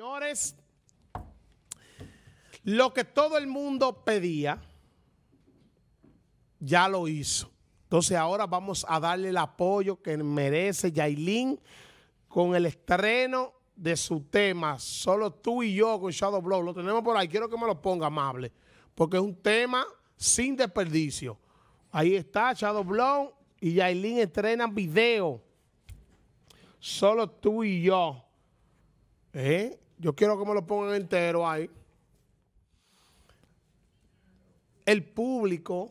Señores, lo que todo el mundo pedía, ya lo hizo. Entonces ahora vamos a darle el apoyo que merece Yailin con el estreno de su tema, solo tú y yo con Shadow Blow. Lo tenemos por ahí, quiero que me lo ponga amable, porque es un tema sin desperdicio. Ahí está Shadow Blow y Yailin estrenan video, solo tú y yo. ¿Eh? Yo quiero que me lo pongan entero ahí. El público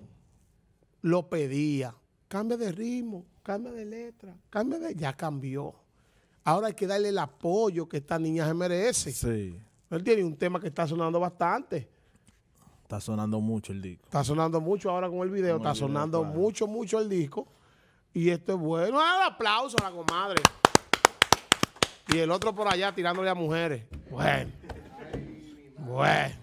lo pedía. Cambia de ritmo, cambia de letra, cambia de... Ya cambió. Ahora hay que darle el apoyo que esta niña se merece. Sí. Él tiene un tema que está sonando bastante. Está sonando mucho el disco. Está sonando mucho ahora con el video. está sonando mucho, mucho el disco. Y esto es bueno. Un ah, aplauso a la comadre. Y el otro por allá tirándole a mujeres. Bueno. Bueno.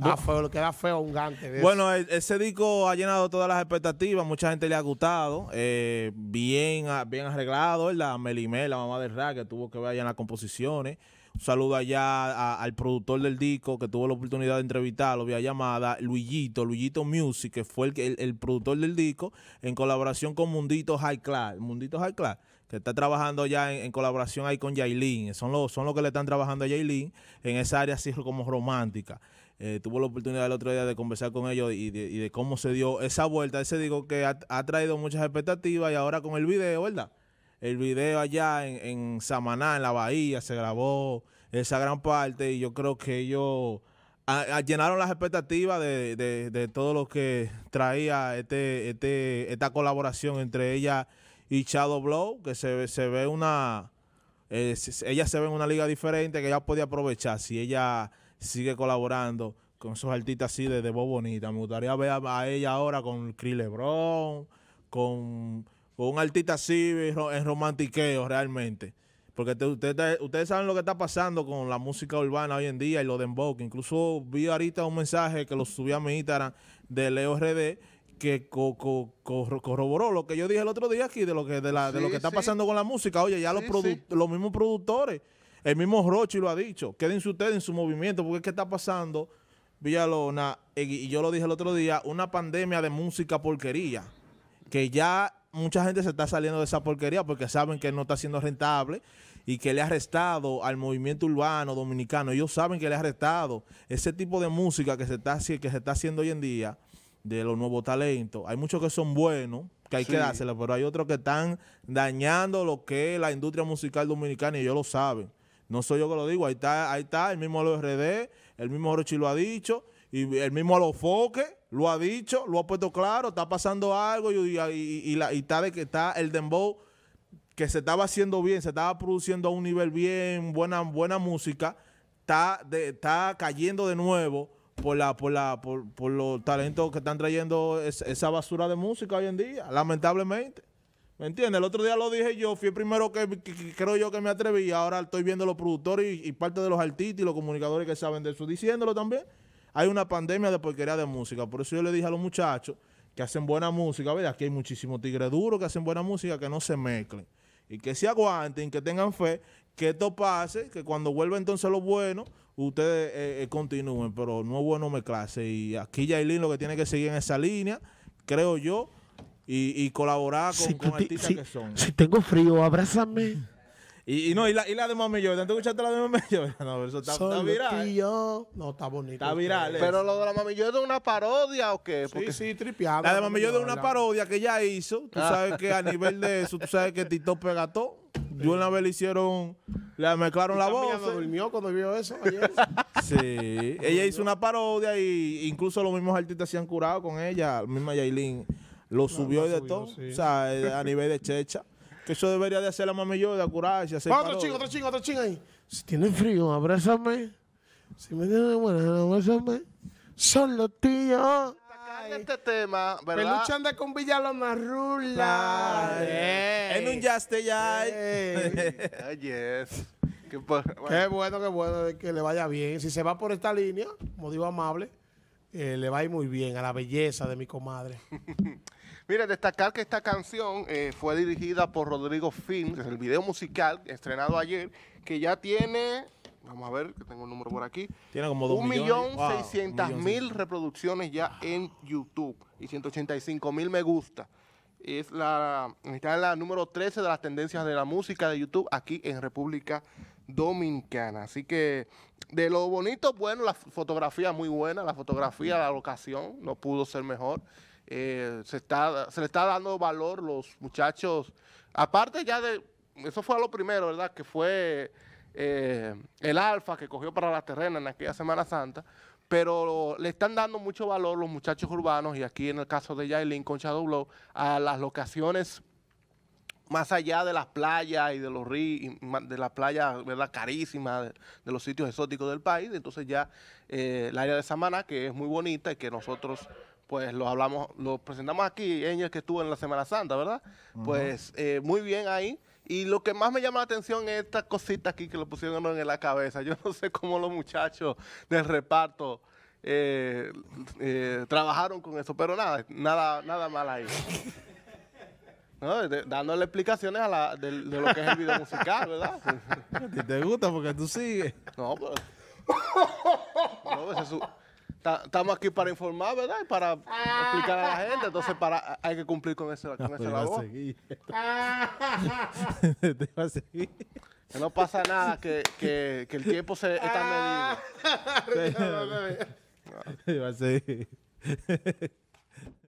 Ah, queda feo un gante. bueno, e- ese disco ha llenado todas las expectativas, mucha gente le ha gustado, eh, bien, bien arreglado, la Melimé, la mamá del rap, que tuvo que ver allá en las composiciones. Un saludo allá al productor del disco que tuvo la oportunidad de entrevistarlo vía llamada, Luillito, Luillito Music, que fue el, el productor del disco, en colaboración con Mundito High Class. Mundito High Class está trabajando ya en, colaboración ahí con Yailin. Son los son los que le están trabajando a Yailin en esa área así como romántica. Eh, tuvo la oportunidad el otro día de conversar con ellos y de, cómo se dio esa vuelta. Ese digo que ha, traído muchas expectativas y ahora con el video, ¿verdad? El video allá en, Samaná, en la Bahía, se grabó esa gran parte y yo creo que ellos ah, ah, llenaron las expectativas de, de, de, todo lo que traía este, este, esta colaboración entre ella y Shadow Blow, que se, se ve una... Eh, ella se ve en una liga diferente que ella podía aprovechar si ella sigue colaborando con esos artistas así de, de voz bonita. Me gustaría ver a, ella ahora con Chris Lebron, con, un artista así en romantiqueo realmente. Porque ustedes, ustedes saben lo que está pasando con la música urbana hoy en día y lo de Emboque. Incluso vi ahorita un mensaje que lo subí a mi Instagram de Leo RD que corroboró lo que yo dije el otro día aquí de lo que de, lo que está pasando con la música. Oye, ya los, los mismos productores, el mismo Rochi lo ha dicho, quédense ustedes en su movimiento, porque es que está pasando, Villalona, y yo lo dije el otro día, una pandemia de música porquería, que ya mucha gente se está saliendo de esa porquería porque saben que no está siendo rentable y que le ha restado al movimiento urbano dominicano. Ellos saben que le ha restado ese tipo de música que se está, que se está haciendo hoy en día de los nuevos talentos. Hay muchos que son buenos, que hay que dárselo, pero hay otros que están dañando lo que es la industria musical dominicana y ellos lo saben. No soy yo que lo digo, ahí está, ahí está, el mismo LRD, el mismo Orochi lo ha dicho, y el mismo Alofoque lo ha dicho, lo ha puesto claro, está pasando algo y, y, y, está de que está el dembow que se estaba haciendo bien, se estaba produciendo a un nivel bien, buena, buena música, está, está cayendo de nuevo por la por la por, por los talentos que están trayendo esa basura de música hoy en día, lamentablemente. ¿Me entiendes? El otro día lo dije yo, fui el primero que, creo yo que me atreví. Ahora estoy viendo los productores y, parte de los artistas y los comunicadores que saben de eso, diciéndolo también. Hay una pandemia de porquería de música. Por eso yo le dije a los muchachos que hacen buena música. Aquí hay muchísimos tigres duros que hacen buena música, que no se mezclen. Y que se aguanten, que tengan fe que esto pase, que cuando vuelva entonces lo bueno, ustedes eh, eh, continúen, pero no es bueno me clase. Y aquí Yailin lo que tiene que seguir en esa línea, creo yo, y, colaborar con, artistas que son. Si tengo frío, abrázame. Y, no, y la, y la de Mami Jordan, ¿tú escuchaste la de Mami Jordan? No, eso está, viral. No, está bonito. Está viral. Eh. Pero lo de la Mami es una parodia o qué? Porque sí, sí tripeaba. La de Mami es una parodia que ella hizo. Tú sabes que a nivel de eso, tú sabes que TikTok pegató yo una vez le hicieron, le mezclaron la voz. Ella durmió cuando vio eso sí. ella hizo una parodia y incluso los mismos artistas se han curado con ella. La misma Yailin lo subió y de todo. O sea, eh, a nivel de checha. Que eso debería de hacer la mami yo, de curarse. Hacer otro chingo, otro chingo, otro chingo ahí. Si tienen frío, abrázame. Si me tienen buena, abrázame. Son los tíos en este tema, ¿verdad? anda con Villalona Rula. En un yaste ya. Ay, yes. Qué, bueno. qué bueno, que le vaya bien. Si se va por esta línea, como digo amable, eh, le va a ir muy bien a la belleza de mi comadre. Mire, destacar que esta canción eh, fue dirigida por Rodrigo Film, el video musical estrenado ayer, que ya tiene Vamos a ver, que tengo un número por aquí. Tiene como 2 millones. 1.600.000 reproducciones ya en YouTube y 185.000 me gusta. Es la, está en la número 13 de las tendencias de la música de YouTube aquí en República Dominicana. Así que de lo bonito, bueno, la fotografía muy buena, la fotografía, la locación, no pudo ser mejor. Eh, se, está, se le está dando valor los muchachos. Aparte ya de, eso fue lo primero, ¿verdad? Que fue eh, el Alfa que cogió para la terrena en aquella Semana Santa, pero le están dando mucho valor los muchachos urbanos, y aquí en el caso de Yailin Concha Shadow a las locaciones más allá de las playas y de los ríos, de las playas, ¿verdad?, carísimas, de, los sitios exóticos del país, entonces ya eh, el área de Samaná, que es muy bonita y que nosotros, pues, lo hablamos, lo presentamos aquí, ella que estuvo en la Semana Santa, ¿verdad? Pues, eh, muy bien ahí, y lo que más me llama la atención es esta cosita aquí que lo pusieron en la cabeza. Yo no sé cómo los muchachos del reparto eh, eh, trabajaron con eso, pero nada, nada, nada mal ahí. ¿No? dándole explicaciones a de, lo que es el video musical, ¿verdad? ¿Te gusta porque tú sigues? No, pero... Estamos aquí para informar, ¿verdad? Y para ah. explicar a la gente. Entonces, para hay que cumplir con ese, con ah, ese pues, labor. Ah. te va a seguir. no pasa nada, que, que, que el tiempo se está medido. te va a seguir.